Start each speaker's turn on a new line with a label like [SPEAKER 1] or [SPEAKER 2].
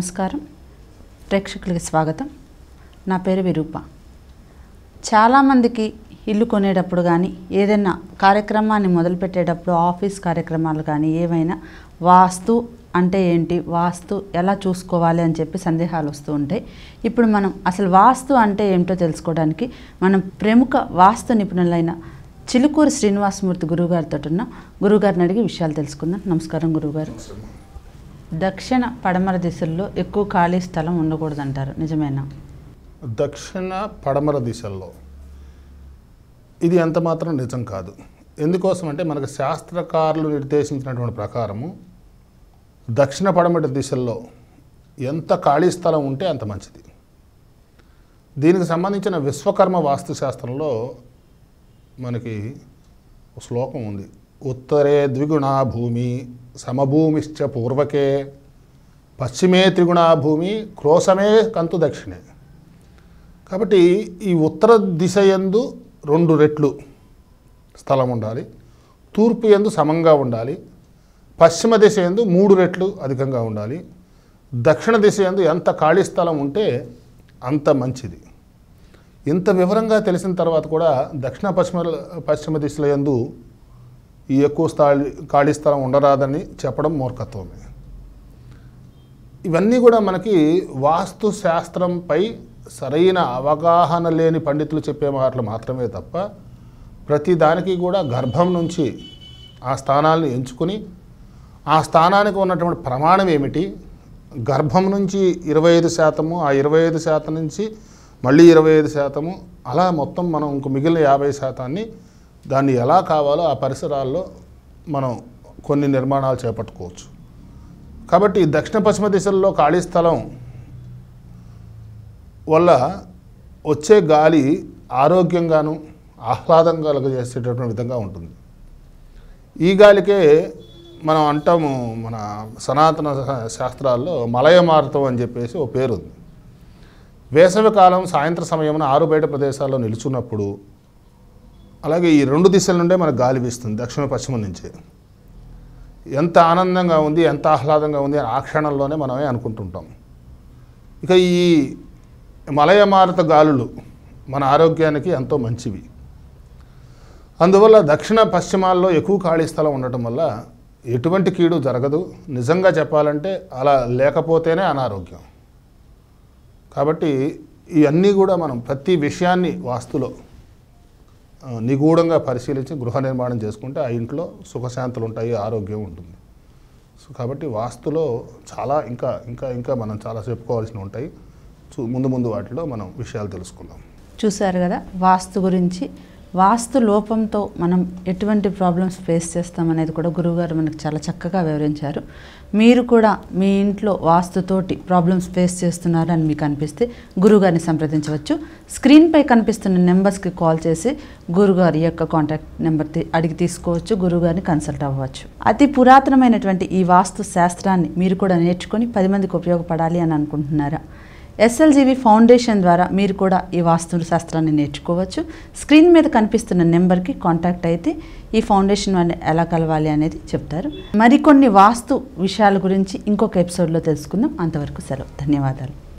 [SPEAKER 1] నమస్కారం ప్రేక్షకులకి స్వాగతం నా పేరు విరూప చాలామందికి ఇల్లు కొనేటప్పుడు కానీ ఏదైనా కార్యక్రమాన్ని మొదలుపెట్టేటప్పుడు ఆఫీస్ కార్యక్రమాలు కానీ ఏవైనా వాస్తు అంటే ఏంటి వాస్తు ఎలా చూసుకోవాలి అని చెప్పి సందేహాలు వస్తూ ఉంటాయి ఇప్పుడు మనం అసలు వాస్తు అంటే ఏమిటో తెలుసుకోవడానికి మనం ప్రముఖ వాస్తు నిపుణులైన చిలుకూరు శ్రీనివాసమూర్తి గురువుగారితో ఉన్న గురువుగారిని అడిగి విషయాలు తెలుసుకుందాం నమస్కారం గురువుగారు దక్షిణ పడమర దిశల్లో ఎక్కువ ఖాళీ స్థలం ఉండకూడదు అంటారు నిజమేనా
[SPEAKER 2] దక్షిణ పడమర దిశల్లో ఇది ఎంత మాత్రం నిజం కాదు ఎందుకోసం అంటే మనకు శాస్త్రకారులు నిర్దేశించినటువంటి ప్రకారము దక్షిణ పడమర దిశల్లో ఎంత ఖాళీ స్థలం ఉంటే అంత మంచిది దీనికి సంబంధించిన విశ్వకర్మ వాస్తుశాస్త్రంలో మనకి శ్లోకం ఉంది ఉత్తరే ద్విగుణా భూమి సమభూమిశ్చ పూర్వకే పశ్చిమే త్రిగుణా భూమి క్రోసమే కంతు దక్షిణే కాబట్టి ఈ ఉత్తర దిశ ఎందు రెండు రెట్లు స్థలం ఉండాలి తూర్పు ఎందు సమంగా ఉండాలి పశ్చిమ దిశ ఎందు మూడు రెట్లు అధికంగా ఉండాలి దక్షిణ దిశ ఎందు ఎంత ఖాళీ స్థలం ఉంటే అంత మంచిది ఇంత వివరంగా తెలిసిన తర్వాత కూడా దక్షిణ పశ్చిమ పశ్చిమ దిశల ఎందు ఈ ఎక్కువ స్థాయి ఖాళీ స్థలం ఉండరాదని చెప్పడం మూర్ఖత్వమే ఇవన్నీ కూడా మనకి వాస్తు శాస్త్రంపై సరైన అవగాహన లేని పండితులు చెప్పే మాటలు మాత్రమే తప్ప ప్రతిదానికి కూడా గర్భం నుంచి ఆ స్థానాలను ఎంచుకుని ఆ స్థానానికి ఉన్నటువంటి ప్రమాణం ఏమిటి గర్భం నుంచి ఇరవై ఐదు శాతము ఆ ఇరవై ఐదు శాతం నుంచి మళ్ళీ ఇరవై ఐదు శాతము అలా మొత్తం మనం ఇంక మిగిలిన యాభై శాతాన్ని దాన్ని ఎలా కావాలో ఆ పరిసరాల్లో మనం కొన్ని నిర్మాణాలు చేపట్టుకోవచ్చు కాబట్టి దక్షిణ పశ్చిమ దిశల్లో ఖాళీ స్థలం వల్ల వచ్చే గాలి ఆరోగ్యంగాను ఆహ్లాదంగా కలుగజేసేటటువంటి విధంగా ఉంటుంది ఈ గాలికే మనం అంటాము మన సనాతన శాస్త్రాల్లో మలయమార్తం అని చెప్పేసి ఓ పేరుంది వేసవికాలం సాయంత్ర సమయంలో ఆరు బయట ప్రదేశాల్లో నిలుచున్నప్పుడు అలాగే ఈ రెండు దిశల నుండే మనకు గాలి వీస్తుంది దక్షిణ పశ్చిమ నుంచి ఎంత ఆనందంగా ఉంది ఎంత ఆహ్లాదంగా ఉంది ఆ క్షణంలోనే మనమే అనుకుంటుంటాం ఇక ఈ మలయమారత గాలులు మన ఆరోగ్యానికి ఎంతో మంచివి అందువల్ల దక్షిణ పశ్చిమాల్లో ఎక్కువ ఖాళీ స్థలం ఉండటం వల్ల ఎటువంటి కీడు జరగదు నిజంగా చెప్పాలంటే అలా లేకపోతేనే అనారోగ్యం కాబట్టి ఇవన్నీ కూడా మనం ప్రతి విషయాన్ని వాస్తులో నిగూఢంగా పరిశీలించి గృహ నిర్మాణం చేసుకుంటే ఆ ఇంట్లో సుఖశాంతులు ఉంటాయి ఆరోగ్యం ఉంటుంది సో కాబట్టి వాస్తులో చాలా ఇంకా ఇంకా ఇంకా మనం చాలా చెప్పుకోవాల్సినవి ఉంటాయి ముందు ముందు వాటిలో మనం విషయాలు తెలుసుకుందాం
[SPEAKER 1] చూశారు కదా వాస్తు గురించి వాస్తు లోపంతో మనం ఎటువంటి ప్రాబ్లమ్స్ ఫేస్ చేస్తామనేది కూడా గురువుగారు మనకు చాలా చక్కగా వివరించారు మీరు కూడా మీ ఇంట్లో వాస్తుతోటి ప్రాబ్లమ్స్ ఫేస్ చేస్తున్నారని మీకు అనిపిస్తే గురువుగారిని సంప్రదించవచ్చు స్క్రీన్పై కనిపిస్తున్న నెంబర్స్కి కాల్ చేసి గురుగారి యొక్క కాంటాక్ట్ నెంబర్ అడిగి తీసుకోవచ్చు గురువుగారిని కన్సల్ట్ అవ్వచ్చు అతి పురాతనమైనటువంటి ఈ వాస్తు శాస్త్రాన్ని మీరు కూడా నేర్చుకొని పది మందికి ఉపయోగపడాలి అని అనుకుంటున్నారా ఎస్ఎల్జీవి ఫౌండేషన్ ద్వారా మీరు కూడా ఈ వాస్తు శాస్త్రాన్ని నేర్చుకోవచ్చు స్క్రీన్ మీద కనిపిస్తున్న నెంబర్కి కాంటాక్ట్ అయితే ఈ ఫౌండేషన్ వాళ్ళని ఎలా కలవాలి అనేది చెప్తారు మరికొన్ని వాస్తు విషయాల గురించి ఇంకొక ఎపిసోడ్లో తెలుసుకుందాం అంతవరకు సెలవు ధన్యవాదాలు